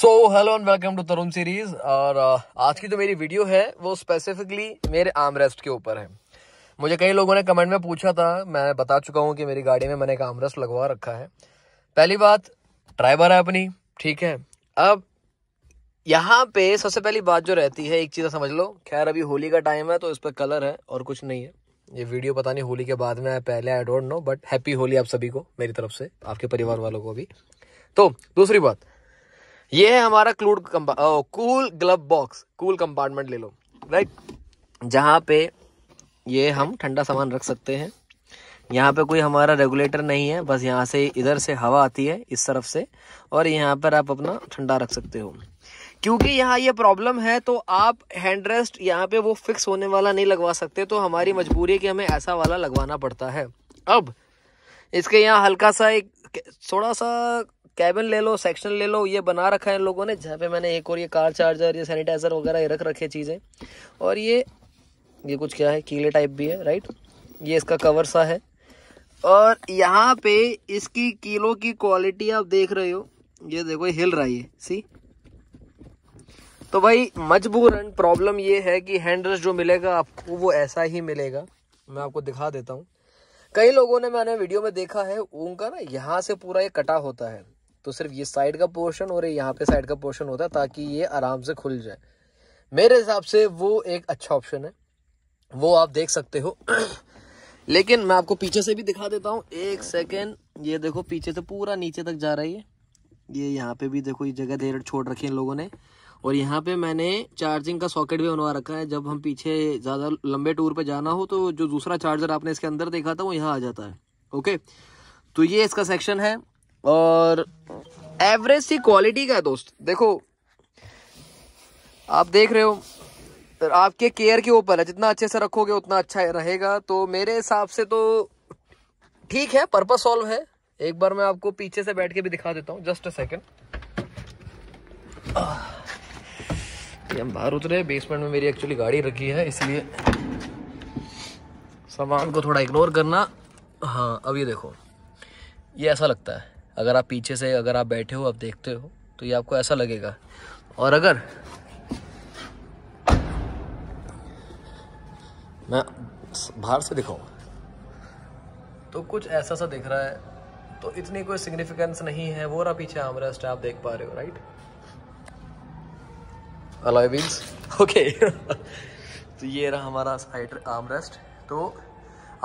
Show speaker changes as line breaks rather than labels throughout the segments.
so hello and welcome to Tarun series और uh, आज की जो मेरी वीडियो है वो स्पेसिफिकली मेरे आर्म रेस्ट के ऊपर है मुझे कई लोगों ने कमेंट में पूछा था मैं बता चुका हूँ कि मेरी गाड़ी में मैंने एक आर्म रेस्ट लगवा रखा है पहली बात ड्राइवर है अपनी ठीक है अब यहाँ पे सबसे पहली बात जो रहती है एक चीज़ समझ लो खैर अभी होली का टाइम है तो इस पर कलर है और कुछ नहीं है ये वीडियो पता नहीं होली के बाद में आया पहले I don't know but happy Holi आप सभी को मेरी तरफ से आपके परिवार वालों को भी तो दूसरी बात ये है हमारा cooled cool glove box cool compartment ले लो राइट जहाँ पे ये हम ठंडा सामान रख सकते हैं यहाँ पे कोई हमारा रेगुलेटर नहीं है बस यहाँ से इधर से हवा आती है इस तरफ से और यहाँ पर आप अपना ठंडा रख सकते हो क्योंकि यहाँ ये प्रॉब्लम है तो आप हैंड रेस्ट यहाँ पे वो फिक्स होने वाला नहीं लगवा सकते तो हमारी मजबूरी है कि हमें ऐसा वाला लगवाना पड़ता है अब इसके यहाँ हल्का सा एक थोड़ा सा कैबिन ले लो सेक्शन ले लो ये बना रखा है इन लोगों ने जहाँ पे मैंने एक और ये कार चार्जर ये सैनिटाइजर वगैरह ये रख रखे चीज़ें और ये ये कुछ क्या है कीले टाइप भी है राइट ये इसका कवर सा है और यहाँ पे इसकी कीलों की क्वालिटी आप देख रहे हो ये देखो ये हिल रहा है सी तो भाई मजबूरन प्रॉब्लम ये है कि हैंड जो मिलेगा आपको वो ऐसा ही मिलेगा मैं आपको दिखा देता हूँ कई लोगों ने मैंने वीडियो में देखा है उनका ना यहाँ से पूरा ये कटा होता है तो सिर्फ ये साइड का पोर्शन और यहाँ पे साइड का पोर्शन होता है ताकि ये आराम से खुल जाए मेरे हिसाब से वो एक अच्छा ऑप्शन है वो आप देख सकते हो लेकिन मैं आपको पीछे से भी दिखा देता हूँ एक सेकेंड ये देखो पीछे से पूरा नीचे तक जा रहा है ये यहाँ पे भी देखो ये जगह देर छोड़ रखी है लोगों ने और यहाँ पे मैंने चार्जिंग का सॉकेट भी बनवा रखा है जब हम पीछे ज़्यादा लंबे टूर पे जाना हो तो जो दूसरा चार्जर आपने इसके अंदर देखा था वो यहाँ आ जाता है ओके तो ये इसका सेक्शन है और एवरेज सी क्वालिटी का है दोस्त देखो आप देख रहे हो तो आपके केयर के ऊपर है जितना अच्छे से रखोगे उतना अच्छा रहेगा तो मेरे हिसाब से तो ठीक है पर्पज सॉल्व है एक बार मैं आपको पीछे से बैठ के भी दिखा देता हूँ जस्ट अ सेकेंड हम बाहर उतरे बेसमेंट में मेरी एक्चुअली गाड़ी रखी है इसलिए सामान को थोड़ा इग्नोर करना हाँ अब ये देखो ये ऐसा लगता है अगर आप पीछे से अगर आप बैठे हो आप देखते हो तो ये आपको ऐसा लगेगा और अगर मैं बाहर से दिखाऊँ तो कुछ ऐसा सा दिख रहा है तो इतनी कोई सिग्निफिकेंस नहीं है वो रहा पीछे आमरेस्ट आप देख पा रहे हो राइट अलाइविंग्स ओके तो ये रहा हमारा साइड रेस्ट तो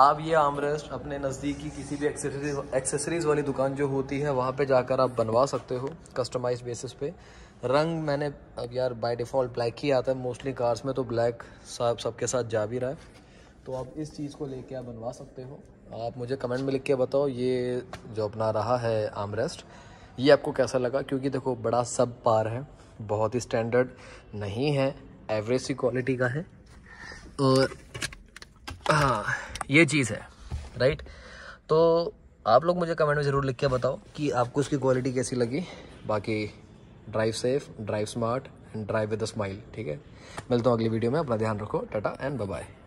आप ये आमरेस्ट अपने नज़दीकी किसी भी एक्सेसरीज एक्सेसरीज़ वाली दुकान जो होती है वहाँ पे जाकर आप बनवा सकते हो कस्टमाइज बेसिस पे रंग मैंने अब यार बाय डिफ़ॉल्ट ब्लैक ही आता है मोस्टली कार्स में तो ब्लैक साहब सबके साथ जा भी रहा है तो आप इस चीज़ को लेके आप बनवा सकते हो आप मुझे कमेंट में लिख के बताओ ये जो अपना रहा है आमरेस्ट ये आपको कैसा लगा क्योंकि देखो बड़ा सब पार है बहुत ही स्टैंडर्ड नहीं है एवरेज सी क्वालिटी का है और हाँ ये चीज़ है राइट तो आप लोग मुझे कमेंट में ज़रूर लिख के बताओ कि आपको इसकी क्वालिटी कैसी लगी बाकी drive safe drive smart and drive with a smile ठीक है मिलता हूँ अगली वीडियो में अपना ध्यान रखो टाटा एंड बाय